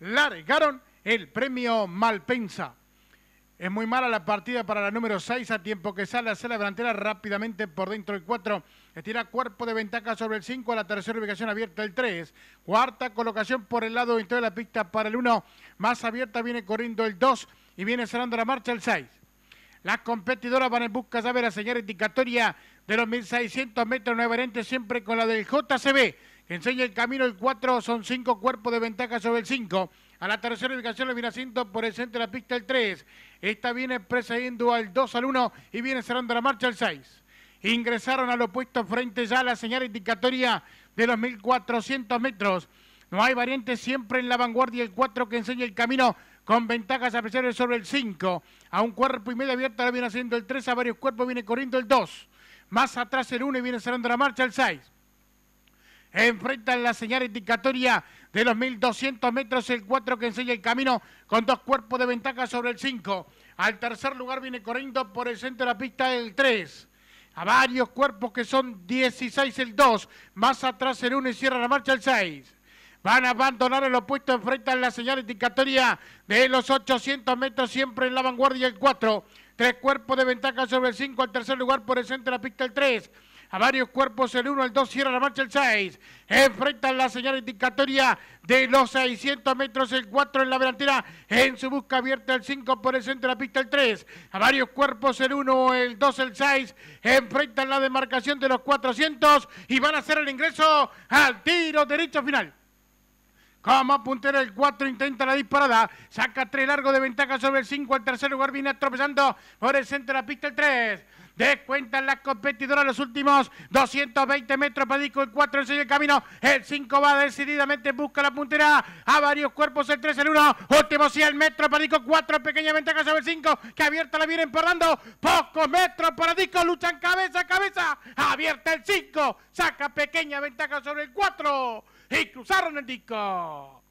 largaron el premio Malpensa. Es muy mala la partida para la número 6, a tiempo que sale hacia la delantera rápidamente por dentro del 4. Estira cuerpo de ventaja sobre el 5, a la tercera ubicación abierta el 3. Cuarta colocación por el lado dentro de la pista para el 1. Más abierta viene corriendo el 2 y viene cerrando la marcha el 6. Las competidoras van en busca de la señal indicatoria de los 1600 metros no siempre con la del JCB enseña el camino el 4, son 5 cuerpos de ventaja sobre el 5. A la tercera ubicación le viene asiento por el centro de la pista el 3. Esta viene precediendo al 2 al 1 y viene cerrando la marcha el 6. Ingresaron al opuesto frente ya a la señal indicatoria de los 1400 metros. No hay variante siempre en la vanguardia el 4 que enseña el camino con ventajas apreciables sobre el 5. A un cuerpo y medio abierto lo viene haciendo el 3, a varios cuerpos viene corriendo el 2. Más atrás el 1 y viene cerrando la marcha el 6. Enfrentan la señal indicatoria de los 1200 metros, el 4 que enseña el camino con dos cuerpos de ventaja sobre el 5. Al tercer lugar viene corriendo por el centro de la pista el 3 a varios cuerpos que son 16 el 2, más atrás el 1 y cierra la marcha el 6. Van a abandonar el opuesto, enfrentan la señal indicatoria de los 800 metros, siempre en la vanguardia el 4. Tres cuerpos de ventaja sobre el 5, al tercer lugar por el centro de la pista el 3 a varios cuerpos el 1, el 2, cierra la marcha el 6. Enfrentan la señal indicatoria de los 600 metros, el 4 en la delantera, en su busca abierta el 5 por el centro de la pista el 3. A varios cuerpos el 1, el 2, el 6, enfrentan la demarcación de los 400 y van a hacer el ingreso al tiro derecho final. Como puntera el 4 intenta la disparada. Saca 3 largo de ventaja sobre el 5. El tercer lugar viene atropellando por el centro de la pista el 3. Descuentan las competidoras los últimos 220 metros. para Disco el 4 enseña el camino. El 5 va decididamente, busca la puntera. A varios cuerpos el 3 el 1. Último 100 metros. disco. 4. Pequeña ventaja sobre el 5. Que abierta la vienen parando Pocos metros. para disco. luchan cabeza a cabeza. Abierta el 5. Saca pequeña ventaja sobre el 4. Y cruzaron el disco.